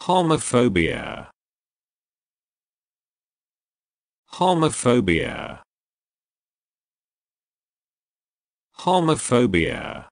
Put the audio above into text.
Homophobia. Homophobia. Homophobia.